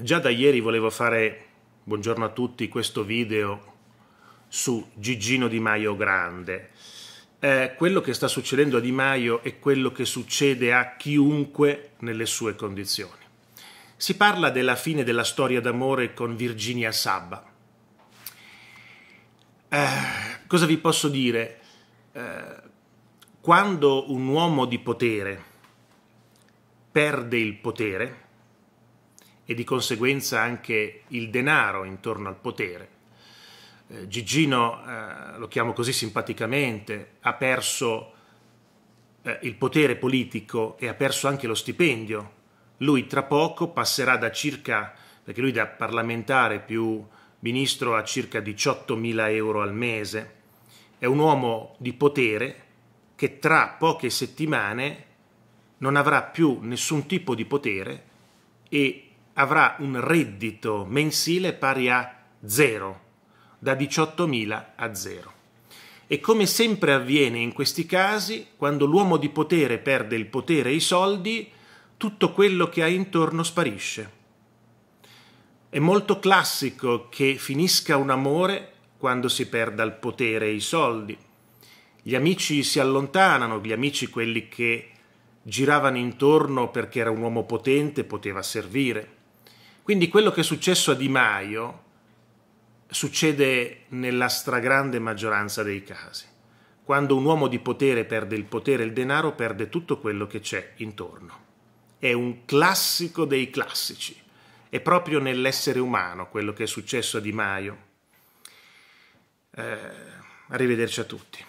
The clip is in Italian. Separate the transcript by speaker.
Speaker 1: Già da ieri volevo fare, buongiorno a tutti, questo video su Gigino Di Maio Grande. Eh, quello che sta succedendo a Di Maio è quello che succede a chiunque nelle sue condizioni. Si parla della fine della storia d'amore con Virginia Sabba. Eh, cosa vi posso dire? Eh, quando un uomo di potere perde il potere, e di conseguenza anche il denaro intorno al potere. Eh, Gigino, eh, lo chiamo così simpaticamente, ha perso eh, il potere politico e ha perso anche lo stipendio. Lui tra poco passerà da circa, perché lui da parlamentare più ministro a circa 18.000 euro al mese. È un uomo di potere che tra poche settimane non avrà più nessun tipo di potere e avrà un reddito mensile pari a zero, da 18.000 a zero. E come sempre avviene in questi casi, quando l'uomo di potere perde il potere e i soldi, tutto quello che ha intorno sparisce. È molto classico che finisca un amore quando si perda il potere e i soldi. Gli amici si allontanano, gli amici quelli che giravano intorno perché era un uomo potente, poteva servire. Quindi quello che è successo a Di Maio succede nella stragrande maggioranza dei casi. Quando un uomo di potere perde il potere e il denaro, perde tutto quello che c'è intorno. È un classico dei classici. È proprio nell'essere umano quello che è successo a Di Maio. Eh, arrivederci a tutti.